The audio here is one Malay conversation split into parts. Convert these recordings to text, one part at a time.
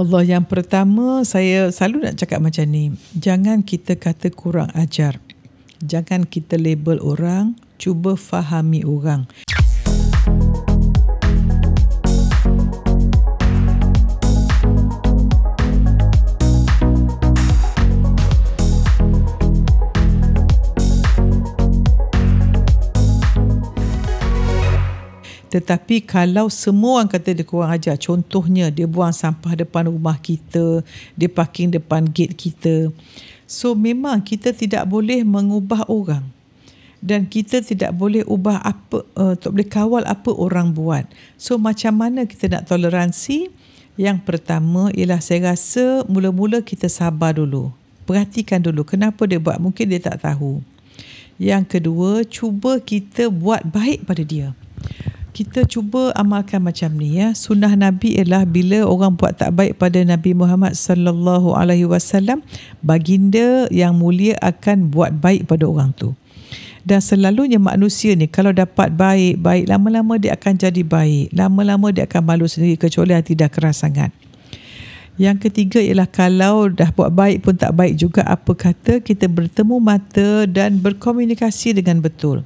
Allah yang pertama saya selalu nak cakap macam ni jangan kita kata kurang ajar jangan kita label orang cuba fahami orang Tetapi kalau semua orang kata dia kurang ajar, contohnya dia buang sampah depan rumah kita, dia parking depan gate kita. So memang kita tidak boleh mengubah orang. Dan kita tidak boleh ubah apa, uh, tak boleh kawal apa orang buat. So macam mana kita nak toleransi? Yang pertama ialah saya rasa mula-mula kita sabar dulu. Perhatikan dulu kenapa dia buat. Mungkin dia tak tahu. Yang kedua, cuba kita buat baik pada dia kita cuba amalkan macam ni ya. Sunnah Nabi ialah bila orang buat tak baik pada Nabi Muhammad sallallahu alaihi wasallam, baginda yang mulia akan buat baik pada orang tu. Dan selalunya manusia ni kalau dapat baik, baik lama-lama dia akan jadi baik. Lama-lama dia akan malu sendiri kecuali hati dah keras sangat. Yang ketiga ialah kalau dah buat baik pun tak baik juga apa kata kita bertemu mata dan berkomunikasi dengan betul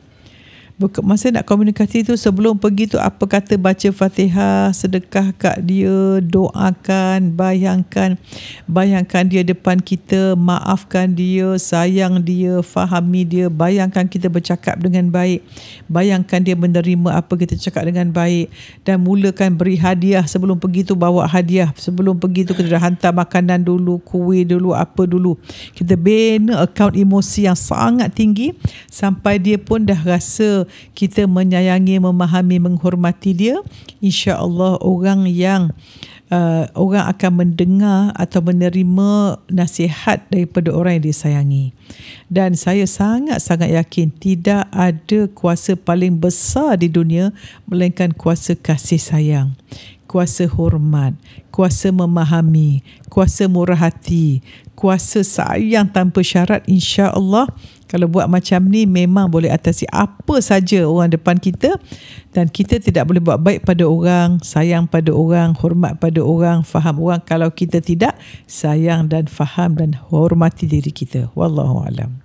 masa nak komunikasi tu sebelum pergi tu apa kata baca fatihah sedekah kat dia doakan bayangkan bayangkan dia depan kita maafkan dia sayang dia fahami dia bayangkan kita bercakap dengan baik bayangkan dia menerima apa kita cakap dengan baik dan mulakan beri hadiah sebelum pergi tu bawa hadiah sebelum pergi tu kita dah hantar makanan dulu kuih dulu apa dulu kita bina account emosi yang sangat tinggi sampai dia pun dah rasa kita menyayangi, memahami, menghormati dia, insya-Allah orang yang uh, orang akan mendengar atau menerima nasihat daripada orang yang disayangi. Dan saya sangat-sangat yakin tidak ada kuasa paling besar di dunia melainkan kuasa kasih sayang kuasa hormat, kuasa memahami, kuasa murah hati, kuasa sayang tanpa syarat insya-Allah kalau buat macam ni memang boleh atasi apa saja orang depan kita dan kita tidak boleh buat baik pada orang, sayang pada orang, hormat pada orang, faham orang kalau kita tidak sayang dan faham dan hormati diri kita. Wallahu a'lam.